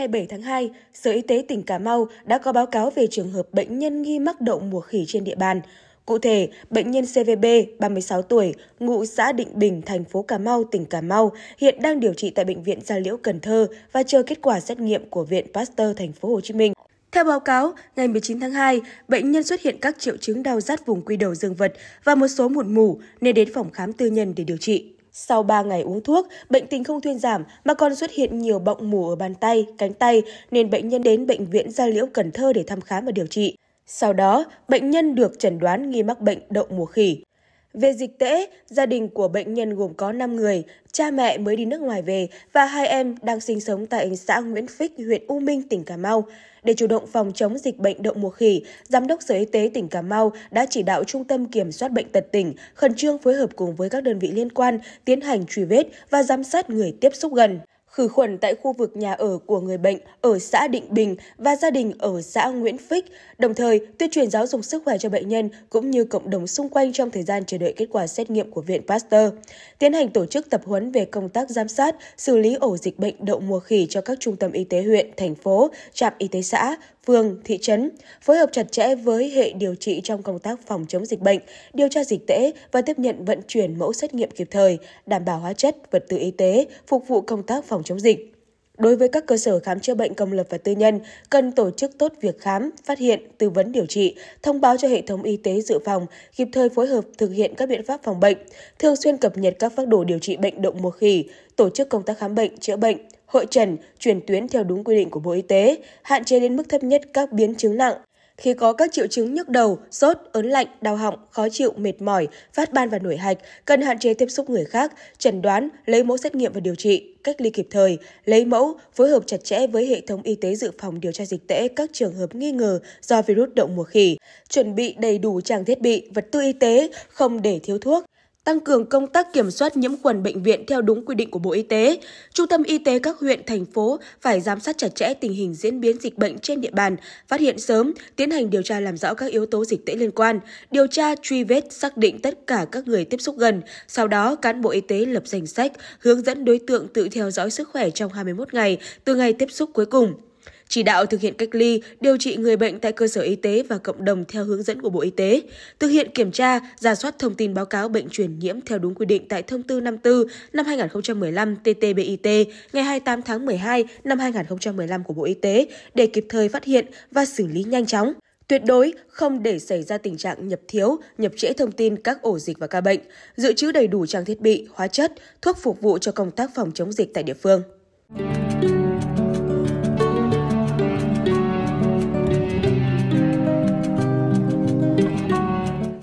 27 tháng 2, Sở Y tế tỉnh Cà Mau đã có báo cáo về trường hợp bệnh nhân nghi mắc đậu mùa khỉ trên địa bàn. Cụ thể, bệnh nhân CVB, 36 tuổi, ngụ xã Định Bình, thành phố Cà Mau, tỉnh Cà Mau, hiện đang điều trị tại bệnh viện Gia Liễu Cần Thơ và chờ kết quả xét nghiệm của viện Pasteur thành phố Hồ Chí Minh. Theo báo cáo, ngày 19 tháng 2, bệnh nhân xuất hiện các triệu chứng đau rát vùng quy đầu dương vật và một số mụn mủ nên đến phòng khám tư nhân để điều trị. Sau 3 ngày uống thuốc, bệnh tình không thuyên giảm mà còn xuất hiện nhiều bọng mù ở bàn tay, cánh tay nên bệnh nhân đến bệnh viện Gia Liễu Cần Thơ để thăm khám và điều trị. Sau đó, bệnh nhân được chẩn đoán nghi mắc bệnh đậu mùa khỉ. Về dịch tễ, gia đình của bệnh nhân gồm có 5 người, cha mẹ mới đi nước ngoài về và hai em đang sinh sống tại xã Nguyễn Phích, huyện U Minh, tỉnh Cà Mau. Để chủ động phòng chống dịch bệnh đậu mùa khỉ, Giám đốc Sở Y tế tỉnh Cà Mau đã chỉ đạo Trung tâm Kiểm soát Bệnh tật tỉnh khẩn trương phối hợp cùng với các đơn vị liên quan tiến hành truy vết và giám sát người tiếp xúc gần khử khuẩn tại khu vực nhà ở của người bệnh ở xã Định Bình và gia đình ở xã Nguyễn Phích, đồng thời tuyên truyền giáo dục sức khỏe cho bệnh nhân cũng như cộng đồng xung quanh trong thời gian chờ đợi kết quả xét nghiệm của Viện Pasteur. Tiến hành tổ chức tập huấn về công tác giám sát, xử lý ổ dịch bệnh đậu mùa khỉ cho các trung tâm y tế huyện, thành phố, trạm y tế xã, phường, thị trấn, phối hợp chặt chẽ với hệ điều trị trong công tác phòng chống dịch bệnh, điều tra dịch tễ và tiếp nhận vận chuyển mẫu xét nghiệm kịp thời, đảm bảo hóa chất, vật tư y tế, phục vụ công tác phòng phòng chống dịch. Đối với các cơ sở khám chữa bệnh công lập và tư nhân, cần tổ chức tốt việc khám, phát hiện, tư vấn điều trị, thông báo cho hệ thống y tế dự phòng, kịp thời phối hợp thực hiện các biện pháp phòng bệnh, thường xuyên cập nhật các phác đồ điều trị bệnh động mùa khỉ, tổ chức công tác khám bệnh, chữa bệnh, hội trần, chuyển tuyến theo đúng quy định của Bộ Y tế, hạn chế đến mức thấp nhất các biến chứng nặng, khi có các triệu chứng nhức đầu, sốt, ớn lạnh, đau họng, khó chịu, mệt mỏi, phát ban và nổi hạch, cần hạn chế tiếp xúc người khác, chẩn đoán, lấy mẫu xét nghiệm và điều trị, cách ly kịp thời, lấy mẫu, phối hợp chặt chẽ với hệ thống y tế dự phòng điều tra dịch tễ các trường hợp nghi ngờ do virus động mùa khỉ, chuẩn bị đầy đủ trang thiết bị, vật tư y tế, không để thiếu thuốc, tăng cường công tác kiểm soát nhiễm khuẩn bệnh viện theo đúng quy định của Bộ Y tế. Trung tâm y tế các huyện, thành phố phải giám sát chặt chẽ tình hình diễn biến dịch bệnh trên địa bàn, phát hiện sớm, tiến hành điều tra làm rõ các yếu tố dịch tễ liên quan, điều tra truy vết xác định tất cả các người tiếp xúc gần. Sau đó, cán bộ y tế lập danh sách, hướng dẫn đối tượng tự theo dõi sức khỏe trong 21 ngày từ ngày tiếp xúc cuối cùng chỉ đạo thực hiện cách ly, điều trị người bệnh tại cơ sở y tế và cộng đồng theo hướng dẫn của Bộ Y tế, thực hiện kiểm tra, giả soát thông tin báo cáo bệnh truyền nhiễm theo đúng quy định tại Thông tư 54 năm 2015 TTBIT ngày 28 tháng 12 năm 2015 của Bộ Y tế để kịp thời phát hiện và xử lý nhanh chóng tuyệt đối không để xảy ra tình trạng nhập thiếu, nhập trễ thông tin các ổ dịch và ca bệnh, dự trữ đầy đủ trang thiết bị, hóa chất, thuốc phục vụ cho công tác phòng chống dịch tại địa phương.